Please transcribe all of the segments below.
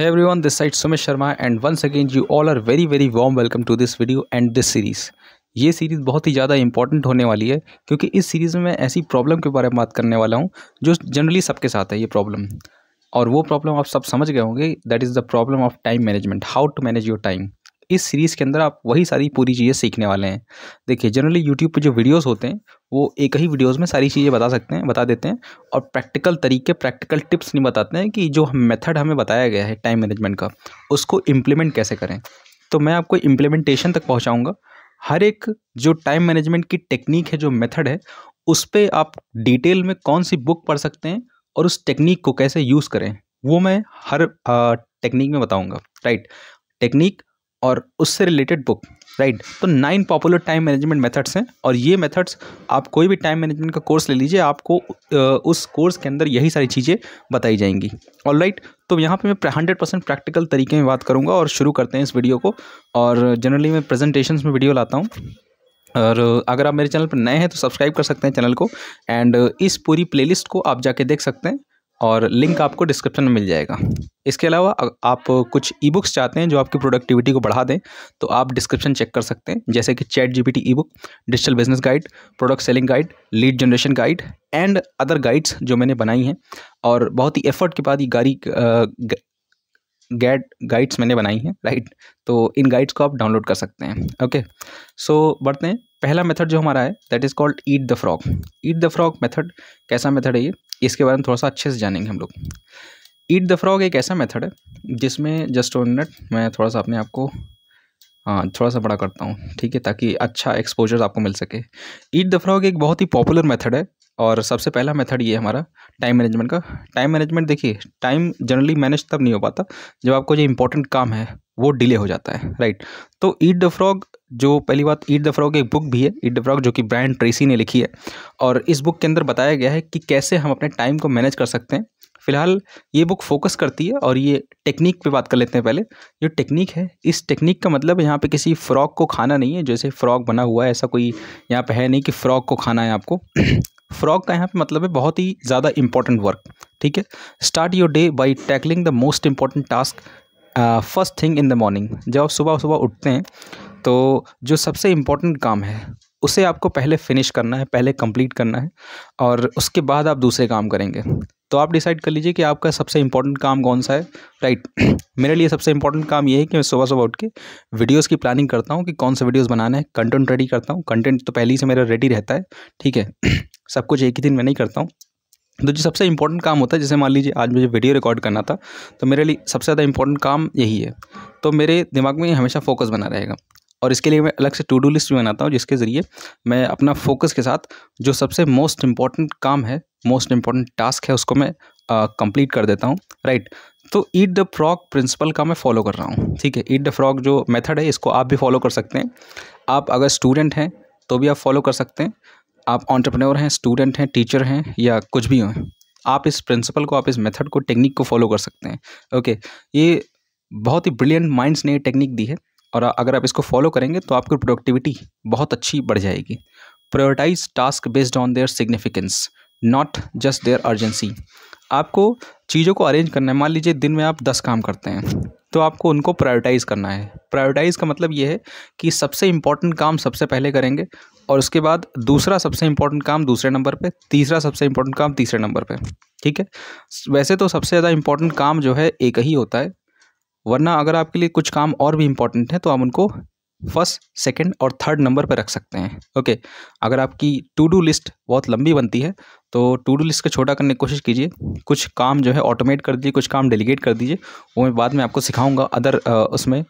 Every everyone this side Sumit Sharma and one second you all are very very warm welcome to this video and this series ये series बहुत ही ज़्यादा important होने वाली है क्योंकि इस सीरीज़ में मैं ऐसी प्रॉब्लम के बारे में बात करने वाला हूँ जो जनरली सबके साथ है ये प्रॉब्लम और वो प्रॉब्लम आप सब समझ गए होंगे that is the problem of time management how to manage your time इस सीरीज़ के अंदर आप वही सारी पूरी चीज़ें सीखने वाले हैं देखिए जनरली यूट्यूब पर जो वीडियोज़ होते हैं वो एक ही वीडियोज़ में सारी चीज़ें बता सकते हैं बता देते हैं और प्रैक्टिकल तरीके प्रैक्टिकल टिप्स नहीं बताते हैं कि जो मेथड हमें बताया गया है टाइम मैनेजमेंट का उसको इम्प्लीमेंट कैसे करें तो मैं आपको इम्प्लीमेंटेशन तक पहुँचाऊँगा हर एक जो टाइम मैनेजमेंट की टेक्निक है जो मेथड है उस पर आप डिटेल में कौन सी बुक पढ़ सकते हैं और उस टेक्निक को कैसे यूज़ करें वो मैं हर टेक्निक में बताऊँगा राइट टेक्निक और उससे रिलेटेड बुक राइट तो nine popular time management methods हैं और ये मेथड्स आप कोई भी टाइम मैनेजमेंट का कोर्स ले लीजिए आपको उस कोर्स के अंदर यही सारी चीज़ें बताई जाएंगी और राइट तो यहाँ पे मैं हंड्रेड परसेंट प्रैक्टिकल तरीके में बात करूँगा और शुरू करते हैं इस वीडियो को और जनरली मैं प्रेजेंटेशन में वीडियो लाता हूँ और अगर आप मेरे चैनल पर नए हैं तो सब्सक्राइब कर सकते हैं चैनल को एंड इस पूरी प्लेलिस्ट को आप जाके देख सकते हैं और लिंक आपको डिस्क्रिप्शन में मिल जाएगा इसके अलावा आप कुछ ई बुक्स चाहते हैं जो आपकी प्रोडक्टिविटी को बढ़ा दें तो आप डिस्क्रिप्शन चेक कर सकते हैं जैसे कि chat T ebook digital business guide product selling guide lead generation guide and other guides जो मैंने बनाई हैं और बहुत ही एफर्ट के बाद ये गाड़ी गैड गाइड्स मैंने बनाई हैं राइट तो इन गाइड्स को आप डाउनलोड कर सकते हैं ओके सो बढ़ते हैं पहला मेथड जो हमारा है that is called eat the frog eat the frog method कैसा मेथड है ये इसके बारे में थोड़ा सा अच्छे से जानेंगे हम लोग ईट द फ्रॉग एक ऐसा मेथड है जिसमें जस्ट वन मिनट मैं थोड़ा सा अपने आप को हाँ, थोड़ा सा बड़ा करता हूँ ठीक है ताकि अच्छा एक्सपोजर आपको मिल सके ईट द फ्रॉग एक बहुत ही पॉपुलर मेथड है और सबसे पहला मेथड ये हमारा टाइम मैनेजमेंट का टाइम मैनेजमेंट देखिए टाइम जनरली मैनेज तब नहीं हो पाता जब आपको जो इंपॉर्टेंट काम है वो डिले हो जाता है राइट तो ईट द फ्रॉग जो पहली बात ईट द फ्रॉग एक बुक भी है ईट द फ्रॉग जो कि ब्रांड ट्रेसी ने लिखी है और इस बुक के अंदर बताया गया है कि कैसे हम अपने टाइम को मैनेज कर सकते हैं फिलहाल ये बुक फोकस करती है और ये टेक्निक पे बात कर लेते हैं पहले जो टेक्निक है इस टेक्निक का मतलब यहाँ पे किसी फ़्रॉक को खाना नहीं है जैसे फ़्रॉक बना हुआ है ऐसा कोई यहाँ पे है नहीं कि फ़्रॉक को खाना है आपको फ्रॉक का यहाँ पे मतलब है बहुत ही ज़्यादा इंपॉर्टेंट वर्क ठीक है start your day by tackling the most important task first thing in the morning जब आप सुबह सुबह उठते हैं तो जो सबसे इम्पोर्टेंट काम है उसे आपको पहले फिनिश करना है पहले कंप्लीट करना है और उसके बाद आप दूसरे काम करेंगे तो आप डिसाइड कर लीजिए कि आपका सबसे इम्पोर्टेंट काम कौन सा है राइट मेरे लिए सबसे इम्पोर्टेंट काम ये है कि मैं सुबह सुबह उठ के वीडियोज़ की प्लानिंग करता हूँ कि कौन सा वीडियोज़ बनाना है कंटेंट रेडी करता हूँ कंटेंट तो पहले ही से मेरा रेडी रहता है ठीक है सब कुछ एक ही दिन मैं नहीं करता हूँ तो जो सबसे इम्पोर्टेंट काम होता है जैसे मान लीजिए आज मुझे वीडियो रिकॉर्ड करना था तो मेरे लिए सबसे ज़्यादा इम्पोर्टेंट काम यही है तो मेरे दिमाग में हमेशा फोकस बना रहेगा और इसके लिए मैं अलग से टू डू लिस्ट भी बनाता हूँ जिसके ज़रिए मैं अपना फोकस के साथ जो सबसे मोस्ट इम्पॉर्टेंट काम है मोस्ट इम्पॉर्टेंट टास्क है उसको मैं कंप्लीट uh, कर देता हूँ राइट right. तो ईट द फ्रॉग प्रिंसिपल का मैं फॉलो कर रहा हूँ ठीक है ईट द फ्रॉग जो मेथड है इसको आप भी फॉलो कर सकते हैं आप अगर स्टूडेंट हैं तो भी आप फॉलो कर सकते हैं आप ऑन्टरप्रनोर हैं स्टूडेंट हैं टीचर हैं या कुछ भी हों आप इस प्रिंसिपल को आप इस मेथड को टेक्निक को फॉलो कर सकते हैं ओके okay. ये बहुत ही ब्रिलियंट माइंड्स ने ये टेक्निक दी है और अगर आप इसको फॉलो करेंगे तो आपकी प्रोडक्टिविटी बहुत अच्छी बढ़ जाएगी prioritize task based on their significance not just their urgency आपको चीज़ों को अरेंज करना है मान लीजिए दिन में आप दस काम करते हैं तो आपको उनको प्रायोरिटाइज़ करना है प्रायोरिटाइज़ का मतलब ये है कि सबसे इम्पॉर्टेंट काम सबसे पहले करेंगे और उसके बाद दूसरा सबसे इम्पॉर्टेंट काम दूसरे नंबर पे तीसरा सबसे इम्पॉर्टेंट काम तीसरे नंबर पे ठीक है वैसे तो सबसे ज़्यादा इम्पॉर्टेंट काम जो है एक ही होता है वरना अगर आपके लिए कुछ काम और भी इम्पॉर्टेंट है तो आप उनको फर्स्ट सेकंड और थर्ड नंबर पर रख सकते हैं ओके अगर आपकी टू डू लिस्ट बहुत लंबी बनती है तो टू डू लिस्ट को छोटा करने की कोशिश कीजिए कुछ काम जो है ऑटोमेट कर दीजिए कुछ काम डेलीगेट कर दीजिए वो मैं बाद में आपको सिखाऊंगा अदर उसमें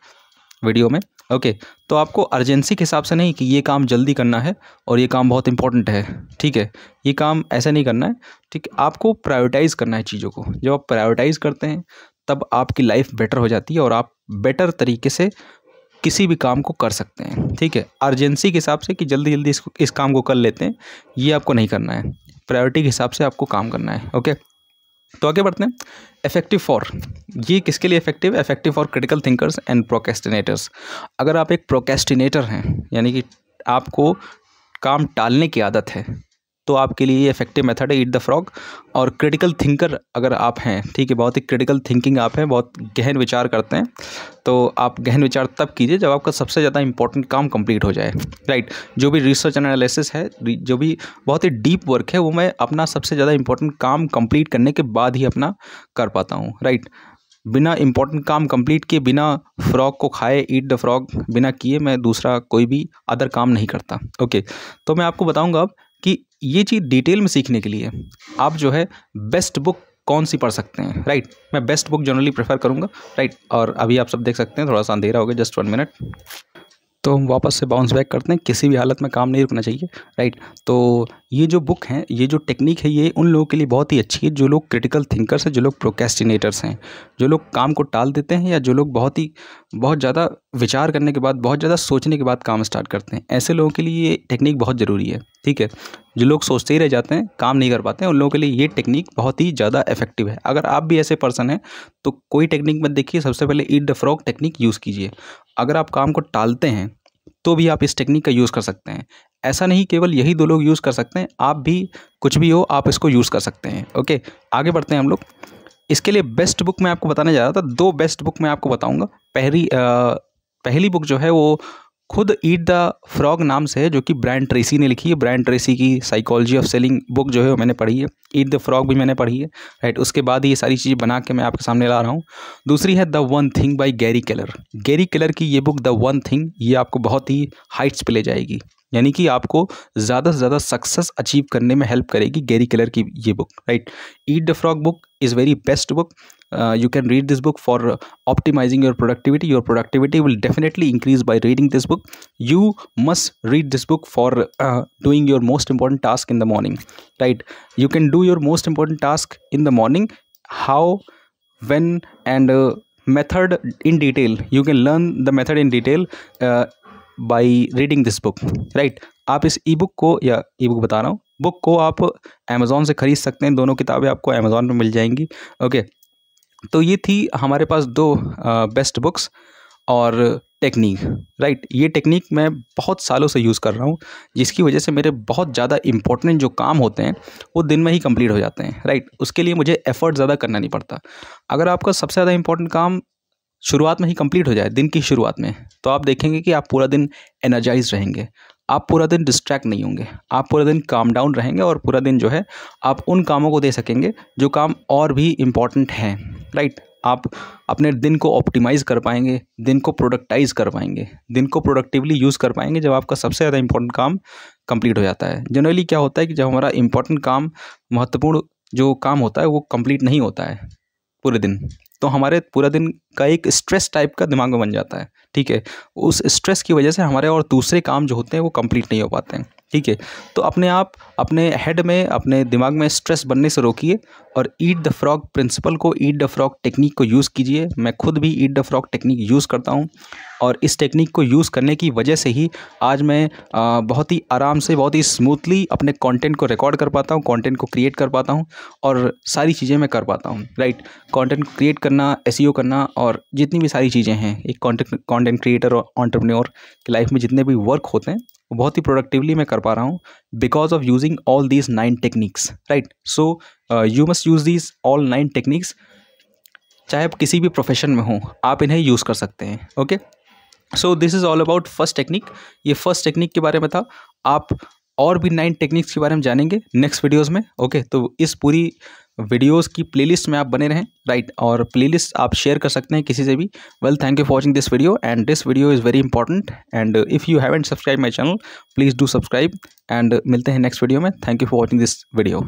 वीडियो में ओके तो आपको अर्जेंसी के हिसाब से नहीं कि ये काम जल्दी करना है और ये काम बहुत इंपॉर्टेंट है ठीक है ये काम ऐसा नहीं करना है ठीक आपको प्रायोरिटाइज़ करना है चीज़ों को जब आप प्रायोरिटाइज़ करते हैं तब आपकी लाइफ बेटर हो जाती है और आप बेटर तरीके से किसी भी काम को कर सकते हैं ठीक है अर्जेंसी के हिसाब से कि जल्दी जल्दी इसको इस काम को कर लेते हैं ये आपको नहीं करना है प्रायोरिटी के हिसाब से आपको काम करना है ओके तो आगे बढ़ते हैं इफेक्टिव फॉर ये किसके लिए effective effective for critical thinkers and procrastinators अगर आप एक प्रोकेस्टिनेटर हैं यानी कि आपको काम टालने की आदत है तो आपके लिए ये इफेक्टिव मेथड है ईट द फ्रॉग और क्रिटिकल थिंकर अगर आप हैं ठीक है बहुत ही क्रिटिकल थिंकिंग आप हैं बहुत गहन विचार करते हैं तो आप गहन विचार तब कीजिए जब आपका सबसे ज़्यादा इंपॉर्टेंट काम कंप्लीट हो जाए राइट जो भी रिसर्च एंड एनालिसिस है जो भी बहुत ही डीप वर्क है वो मैं अपना सबसे ज़्यादा इंपॉर्टेंट काम कंप्लीट करने के बाद ही अपना कर पाता हूँ राइट बिना इम्पोर्टेंट काम कंप्लीट किए बिना फ्रॉग को खाए ईट द फ्रॉग बिना किए मैं दूसरा कोई भी अदर काम नहीं करता ओके तो मैं आपको बताऊंगा अब कि ये चीज़ डिटेल में सीखने के लिए आप जो है बेस्ट बुक कौन सी पढ़ सकते हैं राइट right? मैं बेस्ट बुक जनरली प्रेफर करूँगा राइट right? और अभी आप सब देख सकते हैं थोड़ा सा अंधेरा हो गया जस्ट वन मिनट तो हम वापस से बाउंस बैक करते हैं किसी भी हालत में काम नहीं रुकना चाहिए राइट तो ये जो बुक है ये जो टेक्निक है ये उन लोगों के लिए बहुत ही अच्छी है जो लोग क्रिटिकल थिंकर्स हैं जो लोग प्रोकेस्टिनेटर्स हैं जो लोग काम को टाल देते हैं या जो लोग बहुत ही बहुत ज़्यादा विचार करने के बाद बहुत ज़्यादा सोचने के बाद काम स्टार्ट करते हैं ऐसे लोगों के लिए ये टेक्निक बहुत ज़रूरी है ठीक है जो लोग सोचते ही रह जाते हैं काम नहीं कर पाते हैं उन लोगों के लिए ये टेक्निक बहुत ही ज़्यादा इफेक्टिव है अगर आप भी ऐसे पर्सन हैं तो कोई टेक्निक मत देखिए सबसे पहले eat the frog technique use कीजिए अगर आप काम को टालते हैं तो भी आप इस टेक्निक का यूज़ कर सकते हैं ऐसा नहीं केवल यही दो लोग यूज़ कर सकते हैं आप भी कुछ भी हो आप इसको यूज़ कर सकते हैं ओके आगे बढ़ते हैं हम लोग इसके लिए बेस्ट बुक मैं आपको बताने जा रहा था दो बेस्ट बुक मैं आपको बताऊँगा पहली पहली बुक जो है वो खुद ईट द फ्रॉग नाम से है जो कि ब्रांड ट्रेसी ने लिखी है ब्रांड ट्रेसी की साइकोलॉजी ऑफ सेलिंग बुक जो है वो मैंने पढ़ी है ईट द फ्रॉग भी मैंने पढ़ी है राइट उसके बाद ये सारी चीज़ें बना के मैं आपके सामने ला रहा हूँ दूसरी है the one thing by Gary Keller Gary Keller की ये बुक द वन थिंग ये आपको बहुत ही हाइट्स पर ले जाएगी यानी कि आपको ज़्यादा से ज़्यादा सक्सेस अचीव करने में हेल्प करेगी गैरी केलर की ये book right eat the frog book is very best book you can read this book for optimizing your productivity your productivity will definitely increase by reading this book you must read this book for doing your most important task in the morning right you can do your most important task in the morning how when and method in detail you can learn the method in detail by reading this book right आप इस ई book को या ई book बता रहा हूँ book को आप Amazon से ख़रीद सकते हैं दोनों किताबें आपको अमेज़ोन पर मिल जाएंगी ओके okay. तो ये थी हमारे पास दो बेस्ट बुक्स और टेक्निक राइट ये टेक्निक मैं बहुत सालों से यूज़ कर रहा हूँ जिसकी वजह से मेरे बहुत ज़्यादा इंपॉर्टेंट जो काम होते हैं वो दिन में ही कंप्लीट हो जाते हैं राइट उसके लिए मुझे एफर्ट ज़्यादा करना नहीं पड़ता अगर आपका सबसे ज़्यादा इंपॉर्टेंट काम शुरुआत में ही कंप्लीट हो जाए दिन की शुरुआत में तो आप देखेंगे कि आप पूरा दिन एनर्जाइज रहेंगे आप पूरा दिन डिस्ट्रैक्ट नहीं होंगे आप पूरा दिन काम डाउन रहेंगे और पूरा दिन जो है आप उन कामों को दे सकेंगे जो काम और भी इम्पॉर्टेंट हैं राइट आप अपने दिन को ऑप्टिमाइज़ कर पाएंगे दिन को प्रोडक्टाइज़ कर पाएंगे दिन को प्रोडक्टिवली यूज़ कर पाएंगे जब आपका सबसे ज़्यादा इंपॉर्टेंट काम कंप्लीट हो जाता है जनरली क्या होता है कि जब हमारा इंपॉर्टेंट काम महत्वपूर्ण जो काम होता है वो कंप्लीट नहीं होता है पूरे दिन तो हमारे पूरा दिन का एक स्ट्रेस टाइप का दिमाग में बन जाता है ठीक है उस स्ट्रेस की वजह से हमारे और दूसरे काम जो होते हैं वो कंप्लीट नहीं हो पाते हैं ठीक है तो अपने आप अपने हेड में अपने दिमाग में स्ट्रेस बनने से रोकिए और ईट द फ्रॉग प्रिंसिपल को ईट द फ्रॉग टेक्निक को यूज़ कीजिए मैं खुद भी eat the frog technique use करता हूँ और इस टेक्निक को यूज़ करने की वजह से ही आज मैं बहुत ही आराम से बहुत ही स्मूथली अपने कंटेंट को रिकॉर्ड कर पाता हूँ कंटेंट को क्रिएट कर पाता हूँ और सारी चीज़ें मैं कर पाता हूँ राइट कंटेंट क्रिएट करना एस e करना और जितनी भी सारी चीज़ें हैं एक कंटेंट कंटेंट क्रिएटर और ऑन्टरप्रनोर की लाइफ में जितने भी वर्क होते हैं बहुत ही प्रोडक्टिवली मैं कर पा रहा हूँ because of using all these nine techniques right so you must use these all nine techniques चाहे आप किसी भी प्रोफेशन में हों आप इन्हें यूज़ कर सकते हैं okay so this is all about first technique ये फर्स्ट टेक्निक के बारे में था आप और भी नाइन टेक्निक्स के बारे में जानेंगे नेक्स्ट वीडियोज में ओके okay, तो इस पूरी वीडियोस की प्लेलिस्ट में आप बने रहें राइट right? और प्लेलिस्ट आप शेयर कर सकते हैं किसी से भी well thank you for watching this video and this video is very important and if you haven't subscribe my channel please do subscribe एंड मिलते हैं नेक्स्ट वीडियो में thank you for watching this video